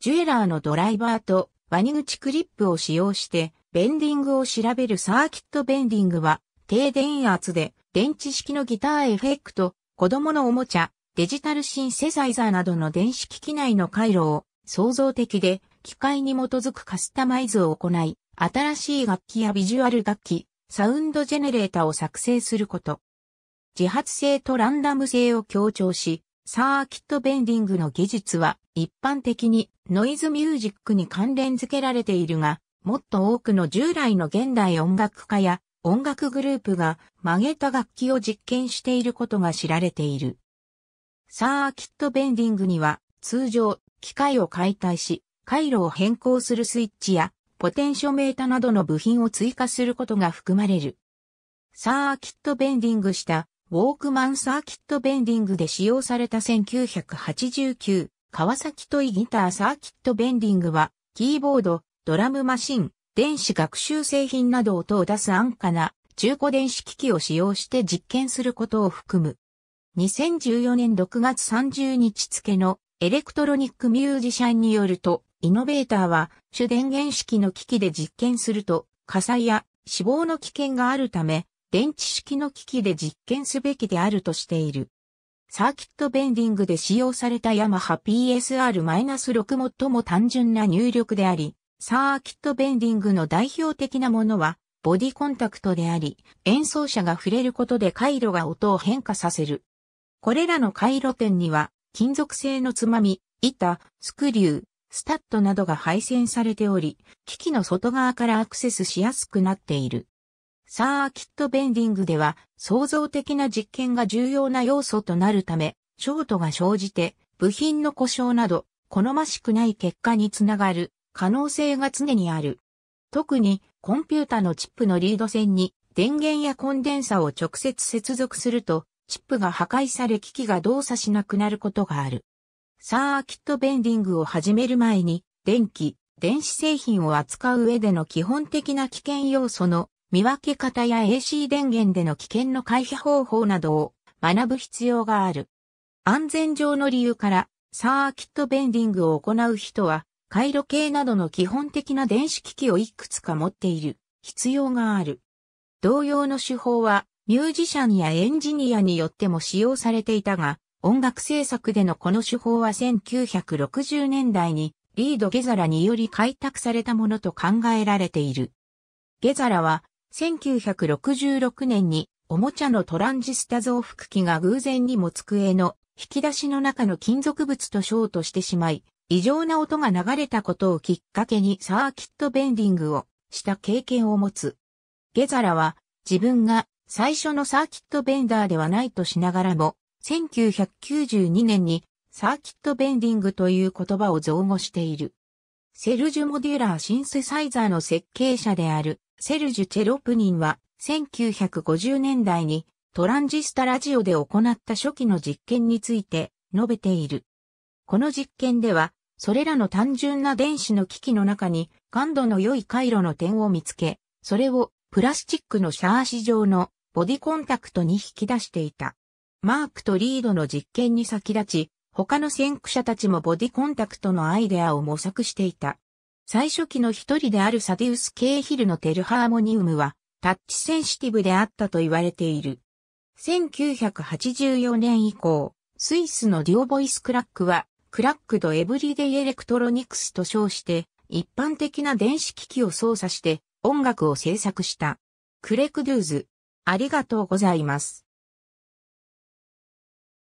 ジュエラーのドライバーとワニ口クリップを使用してベンディングを調べるサーキットベンディングは低電圧で電池式のギターエフェクト、子供のおもちゃ、デジタルシンセサイザーなどの電子機器内の回路を創造的で機械に基づくカスタマイズを行い、新しい楽器やビジュアル楽器、サウンドジェネレータを作成すること。自発性とランダム性を強調し、サーキットベンディングの技術は一般的にノイズミュージックに関連付けられているが、もっと多くの従来の現代音楽家や音楽グループが曲げた楽器を実験していることが知られている。サーキットベンディングには通常機械を解体し回路を変更するスイッチやポテンショメータなどの部品を追加することが含まれる。サーキットベンディングしたウォークマンサーキットベンディングで使用された1989、川崎トイギターサーキットベンディングは、キーボード、ドラムマシン、電子学習製品など音を出す安価な中古電子機器を使用して実験することを含む。2014年6月30日付のエレクトロニックミュージシャンによると、イノベーターは主電源式の機器で実験すると火災や死亡の危険があるため、電池式の機器で実験すべきであるとしている。サーキットベンディングで使用されたヤマハ PSR-6 最も単純な入力であり、サーキットベンディングの代表的なものは、ボディコンタクトであり、演奏者が触れることで回路が音を変化させる。これらの回路点には、金属製のつまみ、板、スクリュー、スタッドなどが配線されており、機器の外側からアクセスしやすくなっている。サーキットベンディングでは創造的な実験が重要な要素となるため、ショートが生じて部品の故障など好ましくない結果につながる可能性が常にある。特にコンピュータのチップのリード線に電源やコンデンサを直接接続するとチップが破壊され機器が動作しなくなることがある。サーキットベンディングを始める前に電気、電子製品を扱う上での基本的な危険要素の見分け方や AC 電源での危険の回避方法などを学ぶ必要がある。安全上の理由からサーキットベンディングを行う人は回路系などの基本的な電子機器をいくつか持っている必要がある。同様の手法はミュージシャンやエンジニアによっても使用されていたが、音楽制作でのこの手法は1960年代にリード・ゲザラにより開拓されたものと考えられている。ゲザラは1966年におもちゃのトランジスタ増幅器が偶然にも机の引き出しの中の金属物とショートしてしまい、異常な音が流れたことをきっかけにサーキットベンディングをした経験を持つ。ゲザラは自分が最初のサーキットベンダーではないとしながらも、1992年にサーキットベンディングという言葉を造語している。セルジュ・モデュラーシンセサイザーの設計者であるセルジュ・チェロプニンは1950年代にトランジスタラジオで行った初期の実験について述べている。この実験ではそれらの単純な電子の機器の中に感度の良い回路の点を見つけ、それをプラスチックのシャーシ状のボディコンタクトに引き出していた。マークとリードの実験に先立ち、他の先駆者たちもボディコンタクトのアイデアを模索していた。最初期の一人であるサディウス・ケイヒルのテルハーモニウムは、タッチセンシティブであったと言われている。1984年以降、スイスのデュオボイスクラックは、クラックドエブリデイエレクトロニクスと称して、一般的な電子機器を操作して音楽を制作した。クレクドゥーズ、ありがとうございます。